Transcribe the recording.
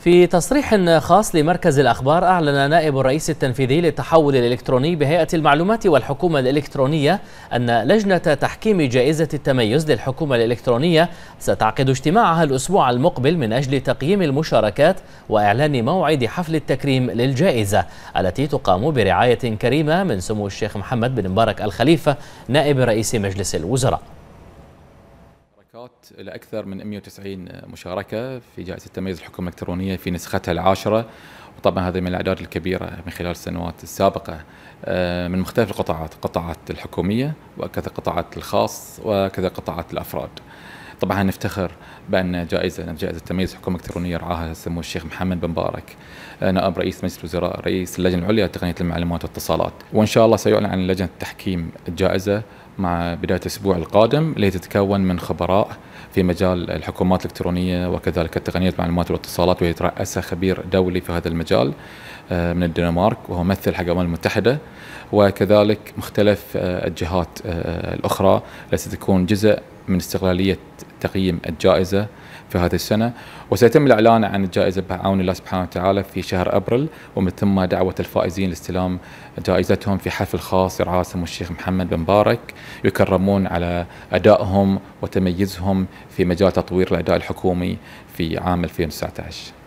في تصريح خاص لمركز الأخبار أعلن نائب الرئيس التنفيذي للتحول الإلكتروني بهيئة المعلومات والحكومة الإلكترونية أن لجنة تحكيم جائزة التميز للحكومة الإلكترونية ستعقد اجتماعها الأسبوع المقبل من أجل تقييم المشاركات وإعلان موعد حفل التكريم للجائزة التي تقام برعاية كريمة من سمو الشيخ محمد بن مبارك الخليفة نائب رئيس مجلس الوزراء مشاركات إلى أكثر من 190 مشاركة في جائزة تميز الحكومة الإلكترونية في نسختها العاشرة وطبعا هذه من الأعداد الكبيرة من خلال السنوات السابقة آه، من مختلف القطاعات قطاعات الحكومية وكذا قطاعات الخاص وكذا قطاعات الأفراد طبعا نفتخر بان جائزه جائزه تميز حكومه الكترونيه رعاها سمو الشيخ محمد بن مبارك آه، نائب رئيس مجلس الوزراء رئيس اللجنه العليا لتقنيه المعلومات والاتصالات وان شاء الله سيعلن عن لجنه تحكيم الجائزه مع بدايه الاسبوع القادم اللي تتكون من خبراء في مجال الحكومات الالكترونيه وكذلك تقنيه المعلومات والاتصالات ويترأسها خبير دولي في هذا المجال آه، من الدنمارك وهو ممثل حق الامم المتحده وكذلك مختلف آه، الجهات الاخرى التي تكون جزء من استقلالية تقييم الجائزة في هذه السنة وسيتم الإعلان عن الجائزة بعون الله سبحانه وتعالى في شهر أبريل ومن ثم دعوة الفائزين لاستلام جائزتهم في حفل خاص رعاه سمو الشيخ محمد بن مبارك يكرمون على أدائهم وتميزهم في مجال تطوير الأداء الحكومي في عام 2019